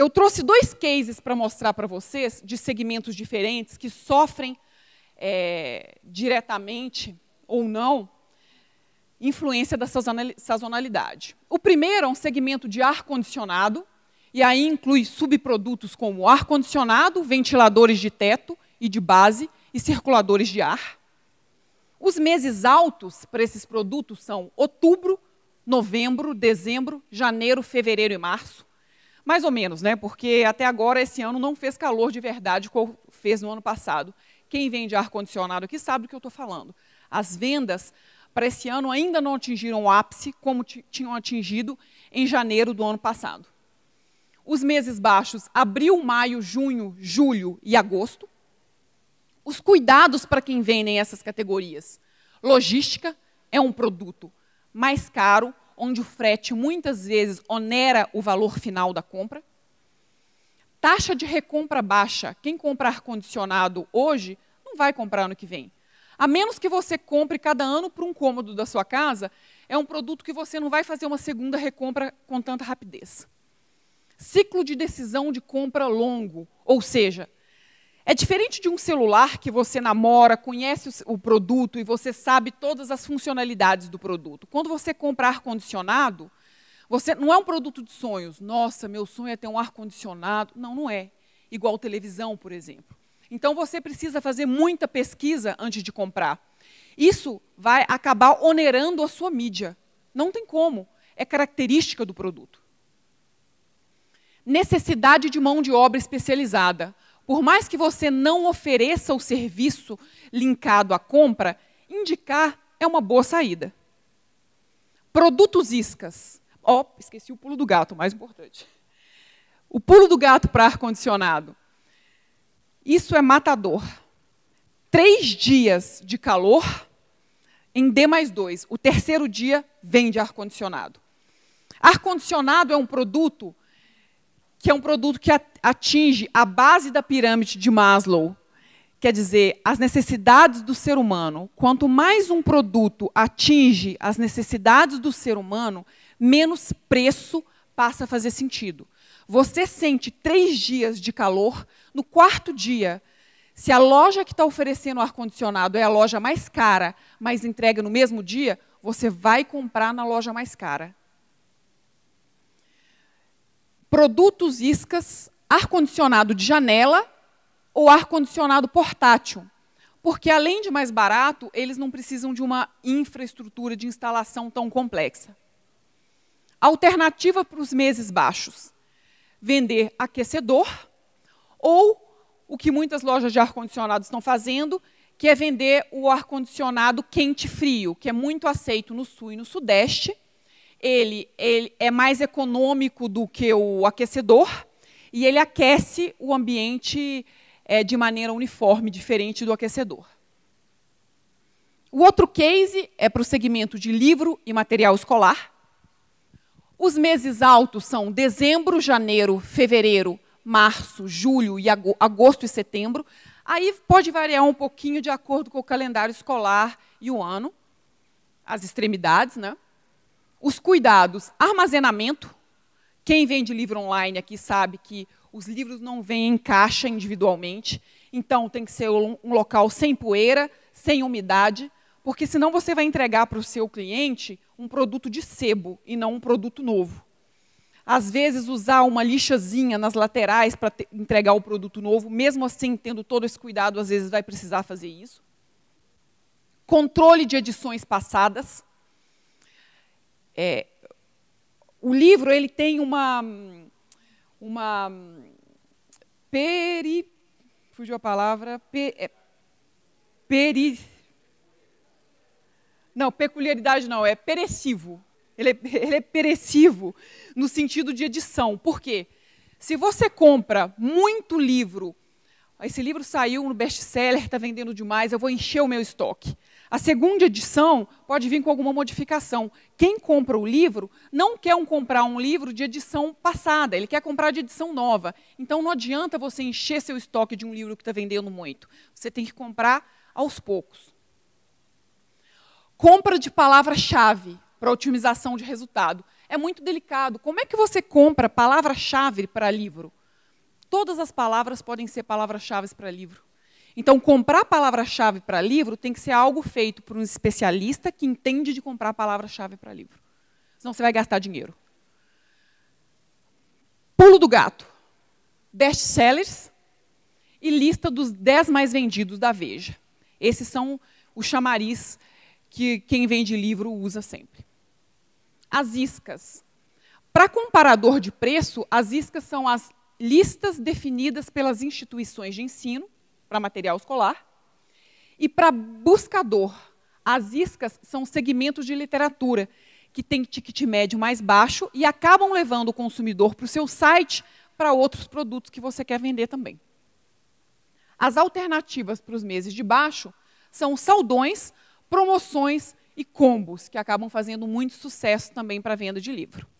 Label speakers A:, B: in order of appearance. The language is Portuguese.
A: Eu trouxe dois cases para mostrar para vocês de segmentos diferentes que sofrem é, diretamente ou não influência da sazonalidade. O primeiro é um segmento de ar-condicionado, e aí inclui subprodutos como ar-condicionado, ventiladores de teto e de base e circuladores de ar. Os meses altos para esses produtos são outubro, novembro, dezembro, janeiro, fevereiro e março. Mais ou menos, né? Porque até agora esse ano não fez calor de verdade como fez no ano passado. Quem vende ar-condicionado aqui sabe do que eu estou falando. As vendas para esse ano ainda não atingiram o ápice como tinham atingido em janeiro do ano passado. Os meses baixos, abril, maio, junho, julho e agosto. Os cuidados para quem vende essas categorias. Logística é um produto mais caro onde o frete muitas vezes onera o valor final da compra. Taxa de recompra baixa. Quem comprar condicionado hoje não vai comprar ano que vem. A menos que você compre cada ano por um cômodo da sua casa, é um produto que você não vai fazer uma segunda recompra com tanta rapidez. Ciclo de decisão de compra longo, ou seja, é diferente de um celular que você namora, conhece o produto e você sabe todas as funcionalidades do produto. Quando você compra ar-condicionado, você não é um produto de sonhos. Nossa, meu sonho é ter um ar-condicionado. Não, não é. Igual televisão, por exemplo. Então você precisa fazer muita pesquisa antes de comprar. Isso vai acabar onerando a sua mídia. Não tem como. É característica do produto. Necessidade de mão de obra especializada por mais que você não ofereça o serviço linkado à compra, indicar é uma boa saída. Produtos iscas. Ó, oh, esqueci o pulo do gato, mais importante. O pulo do gato para ar-condicionado. Isso é matador. Três dias de calor em D mais dois. O terceiro dia vende ar-condicionado. Ar-condicionado é um produto que é um produto que atinge a base da pirâmide de Maslow, quer dizer, as necessidades do ser humano. Quanto mais um produto atinge as necessidades do ser humano, menos preço passa a fazer sentido. Você sente três dias de calor, no quarto dia, se a loja que está oferecendo ar-condicionado é a loja mais cara, mas entrega no mesmo dia, você vai comprar na loja mais cara produtos iscas, ar-condicionado de janela ou ar-condicionado portátil. Porque, além de mais barato, eles não precisam de uma infraestrutura de instalação tão complexa. Alternativa para os meses baixos: vender aquecedor ou o que muitas lojas de ar-condicionado estão fazendo, que é vender o ar-condicionado quente-frio, que é muito aceito no sul e no sudeste ele, ele é mais econômico do que o aquecedor e ele aquece o ambiente é, de maneira uniforme, diferente do aquecedor. O outro case é para o segmento de livro e material escolar. Os meses altos são dezembro, janeiro, fevereiro, março, julho e agosto e setembro. Aí pode variar um pouquinho de acordo com o calendário escolar e o ano, as extremidades, né? os cuidados, armazenamento. Quem vende livro online aqui sabe que os livros não vêm em caixa individualmente, então tem que ser um local sem poeira, sem umidade, porque senão você vai entregar para o seu cliente um produto de sebo e não um produto novo. Às vezes usar uma lixazinha nas laterais para entregar o produto novo, mesmo assim tendo todo esse cuidado, às vezes vai precisar fazer isso. Controle de edições passadas. É, o livro ele tem uma uma peri fugiu a palavra pe, é, peri não peculiaridade não é perecivo ele é, ele é perecivo no sentido de edição por quê se você compra muito livro esse livro saiu no best-seller, está vendendo demais, eu vou encher o meu estoque. A segunda edição pode vir com alguma modificação. Quem compra o livro não quer um, comprar um livro de edição passada, ele quer comprar de edição nova. Então não adianta você encher seu estoque de um livro que está vendendo muito. Você tem que comprar aos poucos. Compra de palavra-chave para otimização de resultado. É muito delicado. Como é que você compra palavra-chave para livro? Todas as palavras podem ser palavras-chave para livro. Então, comprar palavra-chave para livro tem que ser algo feito por um especialista que entende de comprar palavra-chave para livro. Senão você vai gastar dinheiro. Pulo do gato. Best sellers e lista dos 10 mais vendidos da Veja. Esses são os chamariz que quem vende livro usa sempre. As iscas. Para comparador de preço, as iscas são as listas definidas pelas instituições de ensino para material escolar. E para buscador, as iscas são segmentos de literatura que têm ticket médio mais baixo e acabam levando o consumidor para o seu site para outros produtos que você quer vender também. As alternativas para os meses de baixo são saldões, promoções e combos, que acabam fazendo muito sucesso também para a venda de livro.